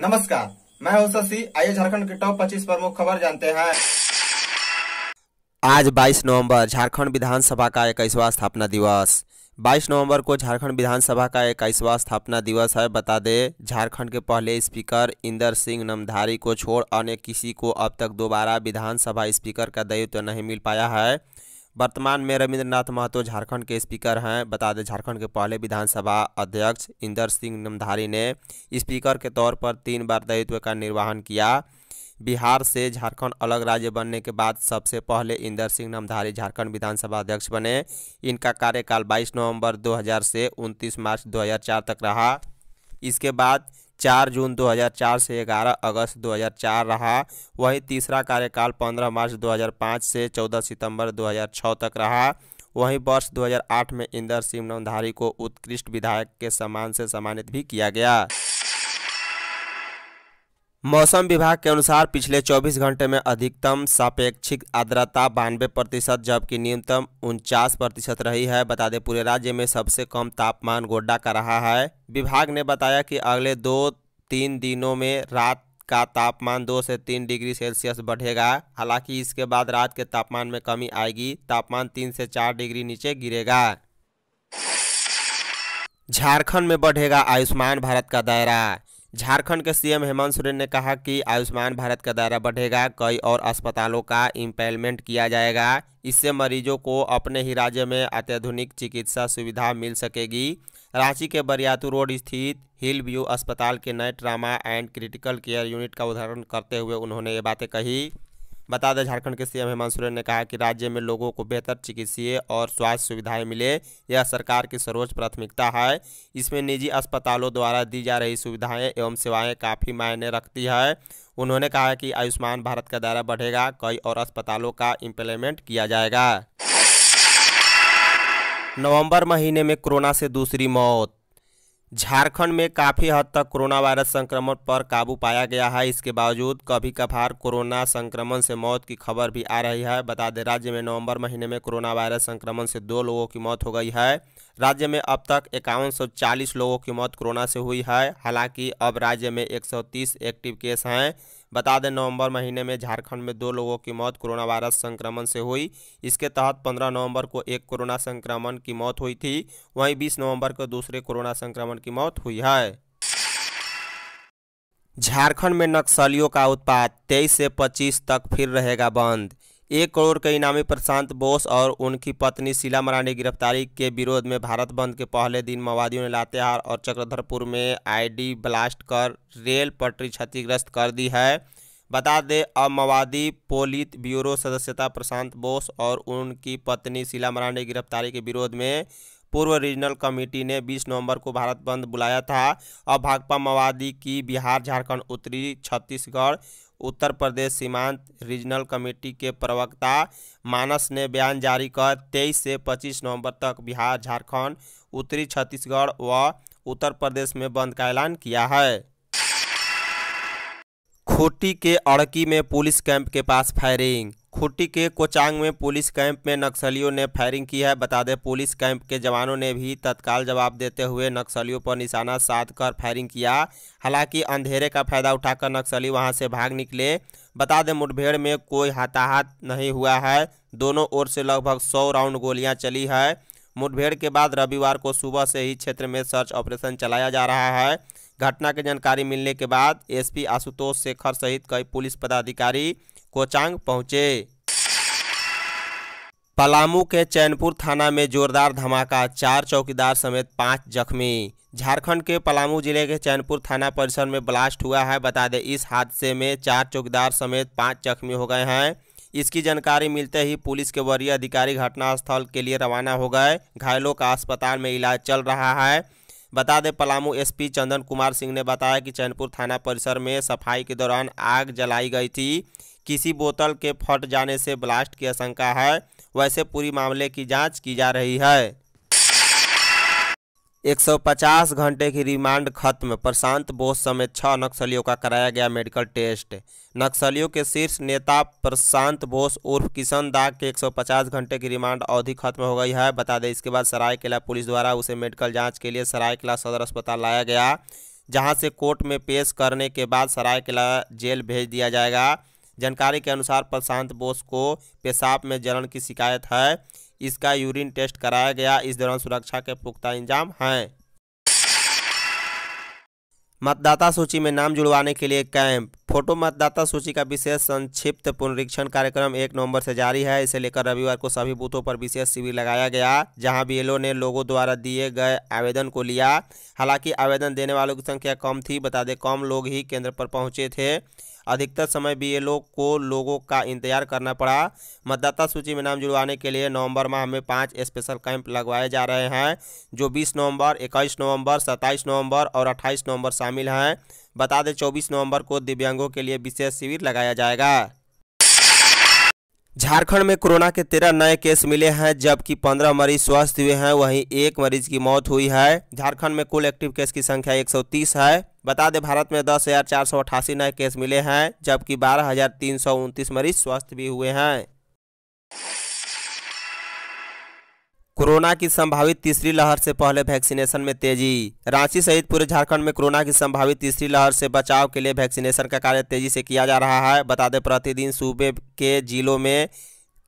नमस्कार मैं हूं शशि आइए झारखंड के टॉप 25 प्रमुख खबर जानते हैं आज 22 नवंबर झारखंड विधानसभा का इक्कीसवा स्थापना दिवस 22 नवंबर को झारखंड विधानसभा का इक्कीसवा स्थापना दिवस है बता दें झारखंड के पहले स्पीकर इंदर सिंह नमधारी को छोड़ अन्य किसी को अब तक दोबारा विधानसभा स्पीकर का दायित्व तो नहीं मिल पाया है वर्तमान में रविंद्रनाथ महतो झारखंड के स्पीकर हैं बता दें झारखंड के पहले विधानसभा अध्यक्ष इंदर सिंह नमधारी ने स्पीकर के तौर पर तीन बार दायित्व का निर्वहन किया बिहार से झारखंड अलग राज्य बनने के बाद सबसे पहले इंदर सिंह नमधारी झारखंड विधानसभा अध्यक्ष बने इनका कार्यकाल 22 नवंबर 2000 से 29 मार्च 2004 तक रहा इसके बाद चार जून 2004 से 11 अगस्त 2004 रहा वहीं तीसरा कार्यकाल 15 मार्च 2005 से 14 सितंबर 2006 तक रहा वहीं वर्ष 2008 में इंदर सिंह नवधारी को उत्कृष्ट विधायक के सम्मान से सम्मानित भी किया गया मौसम विभाग के अनुसार पिछले 24 घंटे में अधिकतम सापेक्षिक आर्द्रता बानवे प्रतिशत जबकि न्यूनतम उनचास प्रतिशत रही है बता दें पूरे राज्य में सबसे कम तापमान गोड्डा का रहा है विभाग ने बताया कि अगले दो तीन दिनों में रात का तापमान दो से तीन डिग्री सेल्सियस बढ़ेगा हालांकि इसके बाद रात के तापमान में कमी आएगी तापमान तीन से चार डिग्री नीचे गिरेगा झारखंड में बढ़ेगा आयुष्मान भारत का दायरा झारखंड के सीएम हेमंत सोरेन ने कहा कि आयुष्मान भारत का दायरा बढ़ेगा कई और अस्पतालों का इम्पेलमेंट किया जाएगा इससे मरीजों को अपने ही राज्य में अत्याधुनिक चिकित्सा सुविधा मिल सकेगी रांची के बरियातू रोड स्थित हिल व्यू अस्पताल के नए trauma and critical care unit का उदाहरण करते हुए उन्होंने ये बातें कही बता दें झारखंड के सीएम हेमंत सोरेन ने कहा कि राज्य में लोगों को बेहतर चिकित्सीय और स्वास्थ्य सुविधाएं मिले यह सरकार की सर्वोच्च प्राथमिकता है इसमें निजी अस्पतालों द्वारा दी जा रही सुविधाएं एवं सेवाएं काफ़ी मायने रखती है उन्होंने कहा कि आयुष्मान भारत का दायरा बढ़ेगा कई और अस्पतालों का इम्प्लीमेंट किया जाएगा नवम्बर महीने में कोरोना से दूसरी मौत झारखंड में काफ़ी हद तक कोरोना वायरस संक्रमण पर काबू पाया गया है इसके बावजूद कभी कभार कोरोना संक्रमण से मौत की खबर भी आ रही है बता दें राज्य में नवंबर महीने में कोरोना वायरस संक्रमण से दो लोगों की मौत हो गई है राज्य में अब तक इक्यावन लोगों की मौत कोरोना से हुई है हालांकि अब राज्य में 130 एक्टिव केस हैं बता दें नवंबर महीने में झारखंड में दो लोगों की मौत कोरोना वायरस संक्रमण से हुई इसके तहत 15 नवंबर को एक कोरोना संक्रमण की मौत हुई थी वहीं 20 नवंबर को दूसरे कोरोना संक्रमण की मौत हुई है झारखंड में नक्सलियों का उत्पाद 23 से 25 तक फिर रहेगा बंद एक करोड़ के इनामी प्रशांत बोस और उनकी पत्नी शीला मरांडी गिरफ्तारी के विरोध में भारत बंद के पहले दिन माओवादियों ने लातेहार और चक्रधरपुर में आईडी ब्लास्ट कर रेल पटरी क्षतिग्रस्त कर दी है बता दें अब माओवादी पोलित ब्यूरो सदस्यता प्रशांत बोस और उनकी पत्नी शीला मरांडी गिरफ्तारी के विरोध में पूर्व रीजनल कमेटी ने 20 नवंबर को भारत बंद बुलाया था अब भाकपा माओवादी की बिहार झारखंड उत्तरी छत्तीसगढ़ उत्तर प्रदेश सीमांत रीजनल कमेटी के प्रवक्ता मानस ने बयान जारी कर 23 से 25 नवंबर तक बिहार झारखंड उत्तरी छत्तीसगढ़ व उत्तर प्रदेश में बंद का ऐलान किया है खोटी के अड़की में पुलिस कैंप के पास फायरिंग खुट्टी के कोचांग में पुलिस कैंप में नक्सलियों ने फायरिंग की है बता दें पुलिस कैंप के जवानों ने भी तत्काल जवाब देते हुए नक्सलियों पर निशाना साध कर फायरिंग किया हालांकि अंधेरे का फायदा उठाकर नक्सली वहां से भाग निकले बता दें मुठभेड़ में कोई हताहत नहीं हुआ है दोनों ओर से लगभग सौ राउंड गोलियाँ चली है मुठभेड़ के बाद रविवार को सुबह से ही क्षेत्र में सर्च ऑपरेशन चलाया जा रहा है घटना की जानकारी मिलने के बाद एसपी आशुतोष शेखर सहित कई पुलिस पदाधिकारी कोचांग पहुंचे पलामू के चैनपुर थाना में जोरदार धमाका चार चौकीदार समेत पांच जख्मी झारखंड के पलामू जिले के चैनपुर थाना परिसर में ब्लास्ट हुआ है बता दें इस हादसे में चार चौकीदार समेत पांच जख्मी हो गए हैं इसकी जानकारी मिलते ही पुलिस के वरीय अधिकारी घटनास्थल के लिए रवाना हो गए घायलों का अस्पताल में इलाज चल रहा है बता दें पलामू एसपी चंदन कुमार सिंह ने बताया कि चैनपुर थाना परिसर में सफाई के दौरान आग जलाई गई थी किसी बोतल के फट जाने से ब्लास्ट की आशंका है वैसे पूरी मामले की जांच की जा रही है 150 घंटे की रिमांड खत्म प्रशांत बोस समेत छह नक्सलियों का कराया गया मेडिकल टेस्ट नक्सलियों के शीर्ष नेता प्रशांत बोस उर्फ किशन दाग के 150 घंटे की रिमांड अवधि खत्म हो गई है बता दें इसके बाद सरायकेला पुलिस द्वारा उसे मेडिकल जांच के लिए सरायकेला सदर अस्पताल लाया गया जहां से कोर्ट में पेश करने के बाद सरायकेला जेल भेज दिया जाएगा जानकारी के अनुसार प्रशांत बोस को पेशाब में जलन की शिकायत है इसका यूरिन टेस्ट कराया गया इस दौरान सुरक्षा के पुख्ता इंजाम हैं मतदाता सूची में नाम जुड़वाने के लिए कैंप फोटो मतदाता सूची का विशेष संक्षिप्त पुनरीक्षण कार्यक्रम एक नवंबर से जारी है इसे लेकर रविवार को सभी बूथों पर विशेष शिविर लगाया गया जहां बीएलओ ने लोगों द्वारा दिए गए आवेदन को लिया हालांकि आवेदन देने वालों की संख्या कम थी बता दें कम लोग ही केंद्र पर पहुंचे थे अधिकतर समय बीएलओ को लोगों का इंतजार करना पड़ा मतदाता सूची में नाम जुड़वाने के लिए नवंबर माह में पाँच स्पेशल कैंप लगवाए जा रहे हैं जो बीस नवम्बर इक्कीस नवम्बर 27 नवम्बर और अट्ठाईस नवम्बर शामिल हैं बता दें चौबीस नवम्बर को दिव्यांगों के लिए विशेष शिविर लगाया जाएगा झारखंड में कोरोना के तेरह नए केस मिले हैं जबकि पंद्रह मरीज स्वस्थ हुए हैं वहीं एक मरीज की मौत हुई है झारखंड में कुल एक्टिव केस की संख्या 130 है बता दें भारत में दस हजार चार सौ अठासी नए केस मिले हैं जबकि बारह हजार तीन सौ उनतीस मरीज स्वस्थ भी हुए हैं कोरोना की संभावित तीसरी लहर से पहले वैक्सीनेशन में तेजी रांची सहित पूरे झारखंड में कोरोना की संभावित तीसरी लहर से बचाव के लिए वैक्सीनेशन का कार्य तेजी से किया जा रहा है बता दें प्रतिदिन सूबे के जिलों में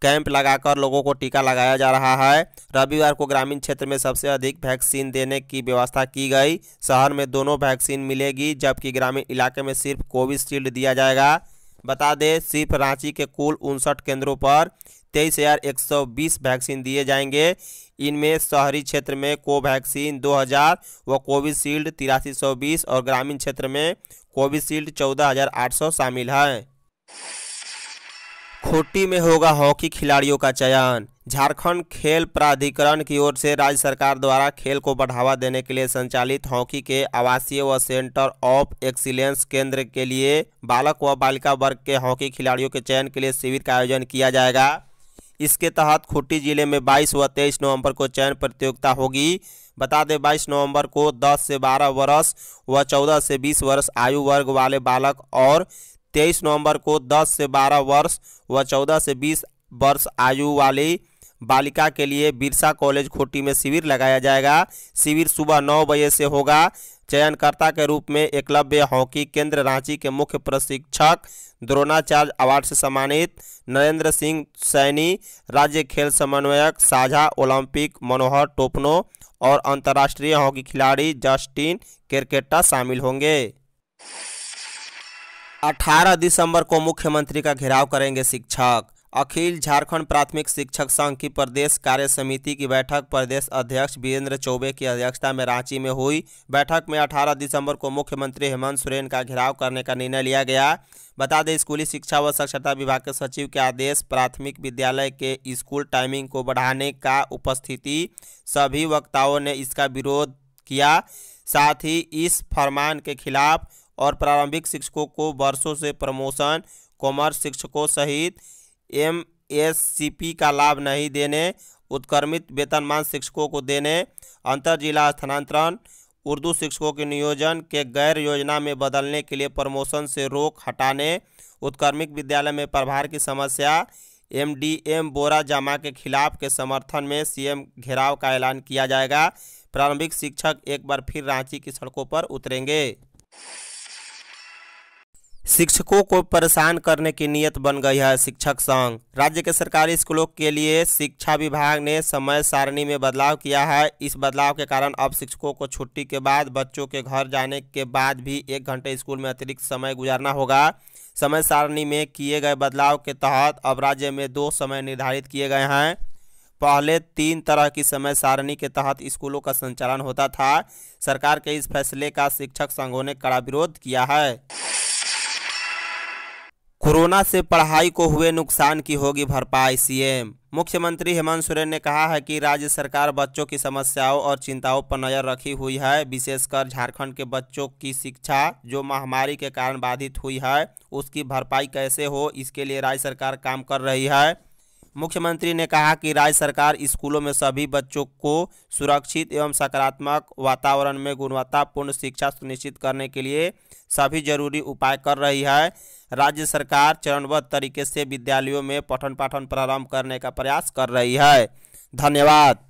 कैंप लगाकर लोगों को टीका लगाया जा रहा है रविवार को ग्रामीण क्षेत्र में सबसे अधिक वैक्सीन देने की व्यवस्था की गई शहर में दोनों वैक्सीन मिलेगी जबकि ग्रामीण इलाके में सिर्फ कोविशील्ड दिया जाएगा बता दें सिर्फ रांची के कुल उनसठ केंद्रों पर तेईस हज़ार एक सौ बीस वैक्सीन दिए जाएंगे इनमें शहरी क्षेत्र में कोवैक्सीन 2000 व कोविशील्ड तिरासी सौ बीस और ग्रामीण क्षेत्र में कोविशील्ड चौदह हज़ार आठ सौ शामिल हैं खूंटी में होगा हॉकी खिलाड़ियों का चयन झारखंड खेल प्राधिकरण की ओर से राज्य सरकार द्वारा खेल को बढ़ावा देने के लिए संचालित हॉकी के आवासीय व सेंटर ऑफ एक्सीलेंस केंद्र के लिए बालक व बालिका वर्ग के हॉकी खिलाड़ियों के चयन के लिए शिविर का आयोजन किया जाएगा इसके तहत खूंटी जिले में 22 व 23 नवंबर को चयन प्रतियोगिता होगी बता दें 22 नवंबर को 10 से 12 वर्ष व 14 से 20 वर्ष आयु वर्ग वाले बालक और 23 नवंबर को 10 से 12 वर्ष व 14 से 20 वर्ष आयु वाले बालिका के लिए बिरसा कॉलेज खोटी में शिविर लगाया जाएगा शिविर सुबह नौ बजे से होगा चयनकर्ता के रूप में एकलव्य हॉकी केंद्र रांची के मुख्य प्रशिक्षक द्रोणाचार्य अवार्ड से सम्मानित नरेंद्र सिंह सैनी राज्य खेल समन्वयक साझा ओलंपिक मनोहर टोपनो और अंतर्राष्ट्रीय हॉकी खिलाड़ी जस्टिन क्रिकेटा शामिल होंगे 18 दिसंबर को मुख्यमंत्री का घेराव करेंगे शिक्षक अखिल झारखंड प्राथमिक शिक्षक संघ की प्रदेश कार्य समिति की बैठक प्रदेश अध्यक्ष वीरेंद्र चौबे की अध्यक्षता में रांची में हुई बैठक में 18 दिसंबर को मुख्यमंत्री हेमंत सोरेन का घेराव करने का निर्णय लिया गया बता दें स्कूली शिक्षा व साक्षरता विभाग के सचिव के आदेश प्राथमिक विद्यालय के स्कूल टाइमिंग को बढ़ाने का उपस्थिति सभी वक्ताओं ने इसका विरोध किया साथ ही इस फरमान के खिलाफ और प्रारंभिक शिक्षकों को वर्षों से प्रमोशन कॉमर्स शिक्षकों सहित एम एस सी पी का लाभ नहीं देने उत्क्रमित वेतनमान शिक्षकों को देने अंतर जिला स्थानांतरण उर्दू शिक्षकों के नियोजन के गैर योजना में बदलने के लिए प्रमोशन से रोक हटाने उत्क्रमिक विद्यालय में प्रभार की समस्या एमडीएम बोरा जामा के खिलाफ के समर्थन में सीएम घेराव का ऐलान किया जाएगा प्रारंभिक शिक्षक एक बार फिर रांची की सड़कों पर उतरेंगे शिक्षकों को परेशान करने की नियत बन गई है शिक्षक संघ राज्य के सरकारी स्कूलों के लिए शिक्षा विभाग ने समय सारणी में बदलाव किया है इस बदलाव के कारण अब शिक्षकों को छुट्टी के बाद बच्चों के घर जाने के बाद भी एक घंटे स्कूल में अतिरिक्त समय गुजारना होगा समय सारणी में किए गए बदलाव के तहत अब राज्य में दो समय निर्धारित किए गए हैं पहले तीन तरह की समय सारणी के तहत स्कूलों का संचालन होता था सरकार के इस फैसले का शिक्षक संघों ने कड़ा विरोध किया है कोरोना से पढ़ाई को हुए नुकसान की होगी भरपाई सीएम मुख्यमंत्री हेमंत सोरेन ने कहा है कि राज्य सरकार बच्चों की समस्याओं और चिंताओं पर नजर रखी हुई है विशेषकर झारखंड के बच्चों की शिक्षा जो महामारी के कारण बाधित हुई है उसकी भरपाई कैसे हो इसके लिए राज्य सरकार काम कर रही है मुख्यमंत्री ने कहा कि राज्य सरकार स्कूलों में सभी बच्चों को सुरक्षित एवं सकारात्मक वातावरण में गुणवत्तापूर्ण शिक्षा सुनिश्चित करने के लिए सभी जरूरी उपाय कर रही है राज्य सरकार चरणबद्ध तरीके से विद्यालयों में पठन पाठन प्रारंभ करने का प्रयास कर रही है धन्यवाद